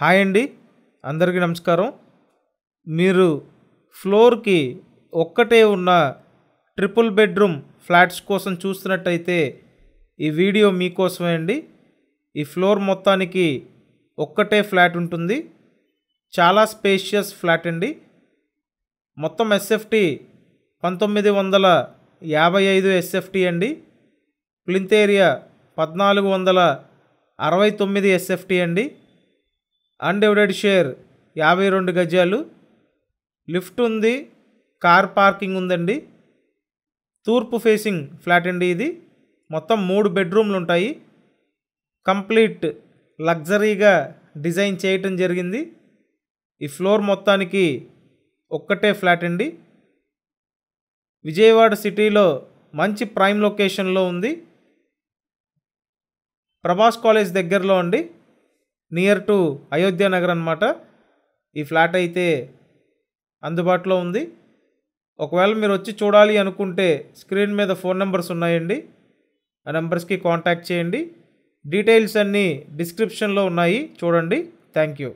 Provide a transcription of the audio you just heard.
hi అండి అందరికీ నమస్కారం మీరు ఫ్లోర్కి ఒక్కటే ఉన్న ట్రిపుల్ బెడ్రూమ్ ఫ్లాట్స్ కోసం చూస్తున్నట్టయితే ఈ వీడియో మీకోసమే అండి ఈ ఫ్లోర్ మొత్తానికి ఒక్కటే ఫ్లాట్ ఉంటుంది చాలా స్పేషియస్ ఫ్లాట్ అండి మొత్తం ఎస్ఎఫ్టీ పంతొమ్మిది వందల యాభై ఐదు ఎస్ఎఫ్టీ అండి ప్లింత్ ఏరియా పద్నాలుగు వందల అరవై తొమ్మిది ఎస్ఎఫ్టీ అండి అన్డెవడెడ్ షేర్ యాభై రెండు గజాలు లిఫ్ట్ ఉంది కార్ పార్కింగ్ ఉందండి తూర్పు ఫేసింగ్ ఫ్లాట్ అండి ఇది మొత్తం మూడు బెడ్రూమ్లు ఉంటాయి కంప్లీట్ లగ్జరీగా డిజైన్ చేయటం జరిగింది ఈ ఫ్లోర్ మొత్తానికి ఒక్కటే ఫ్లాట్ అండి విజయవాడ సిటీలో మంచి ప్రైమ్ లొకేషన్లో ఉంది ప్రభాస్ కాలేజ్ దగ్గరలో అండి నియర్ టు అయోధ్య నగర్ అనమాట ఈ ఫ్లాట్ అయితే అందుబాటులో ఉంది ఒకవేళ మీరు వచ్చి చూడాలి అనుకుంటే స్క్రీన్ మీద ఫోన్ నెంబర్స్ ఉన్నాయండి ఆ నెంబర్స్కి కాంటాక్ట్ చేయండి డీటెయిల్స్ అన్నీ డిస్క్రిప్షన్లో ఉన్నాయి చూడండి థ్యాంక్ యూ